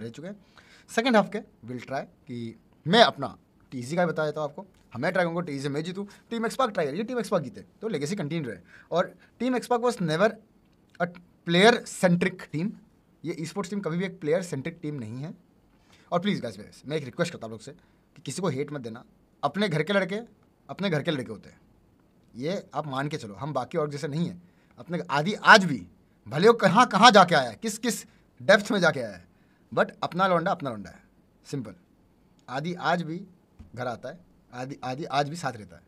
रह चुके हैं सेकेंड हाफ के विल ट्राई कि मैं अपना टीजी का बता देता हूँ आपको हमें ट्राई करूँगा टीजी मैं जीतूँ टीम एक्सपाक ट्राई करिए टीम एक्सपाक जीते तो लेगेसी कंटिन्यू रहे और team XSpark was never a player centric team ये ई स्पोर्ट्स टीम कभी भी एक प्लेयर सेंट्रिक टीम नहीं है और प्लीज़ गैस वेस मैं एक रिक्वेस्ट करता हूँ लोग से कि किसी को हेट मत देना अपने घर के लड़के अपने घर के लड़के होते हैं ये आप मान के चलो हम बाकी और जैसे नहीं है अपने आदि आज भी भले वो कहाँ कहाँ जाके आया है किस किस डेप्थ में जाके आया है बट अपना लौंडा अपना लौंडा है सिंपल आदि आज भी घर आता है आदि आदि आज भी साथ रहता है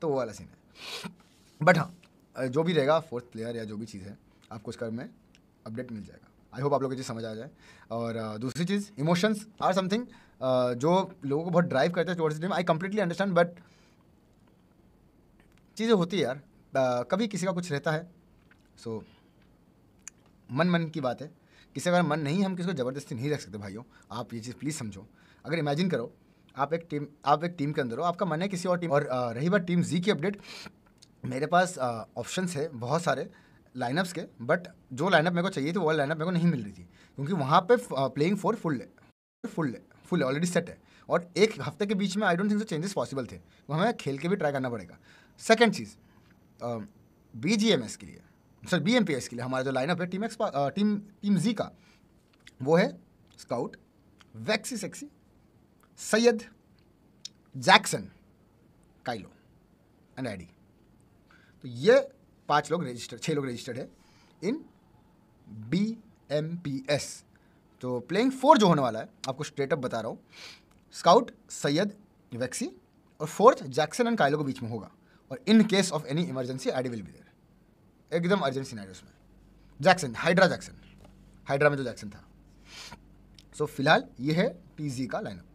तो वो वाला सीन है बट हाँ जो भी रहेगा फोर्थ प्लेयर या जो भी चीज़ है आपको उसका में अपडेट मिल जाएगा आई होप आप लोग को चीज़ समझ आ जाए और दूसरी चीज़ इमोशंस आर समथिंग जो लोगों को बहुत ड्राइव करते हैं towards dream I completely understand but चीज़ें होती है यार कभी किसी का कुछ रहता है सो so, मन मन की बात है किसी का मन नहीं हम किसी को ज़बरदस्ती नहीं रख सकते भाइयों आप ये चीज़ प्लीज़ समझो अगर इमेजिन करो आप एक टीम आप एक टीम के अंदर हो आपका मन है किसी और टीम और रही बात टीम जी की अपडेट मेरे पास ऑप्शन है बहुत सारे लाइनअप्स के बट जो लाइनअप मेरे को चाहिए थी वो लाइनअप मेरे को नहीं मिल रही थी क्योंकि वहाँ पे प्लेइंग फोर फुल है फुल है फुल ऑलरेडी सेट है और एक हफ्ते के बीच में I don't think so changes possible थे वो हमें खेल के भी ट्राई करना पड़ेगा सेकेंड चीज़ बी के लिए sir B M P S के लिए हमारा जो लाइनअप है टीम एक्स टीम टीम जी का वो है स्काउट वैक्सी सेक्सी सैयद जैक्सन काइलो एंड एडी तो ये पांच लोग रजिस्टर्ड छह लोग रजिस्टर्ड है in B M P S तो प्लेइंग फोर जो होने वाला है आपको स्ट्रेट अप बता रहा हूँ स्काउट सैयद वैक्सी और फोर्थ जैक्सन एंड काइलो के बीच में होगा और in case of any emergency आई डी विल बी देर एकदम अर्जेंट सिनारियोस उसमें जैक्सन हाइड्रा जैक्सन हाइड्रा में जो जैक्सन था सो so, फिलहाल ये है टीजी का लाइनअप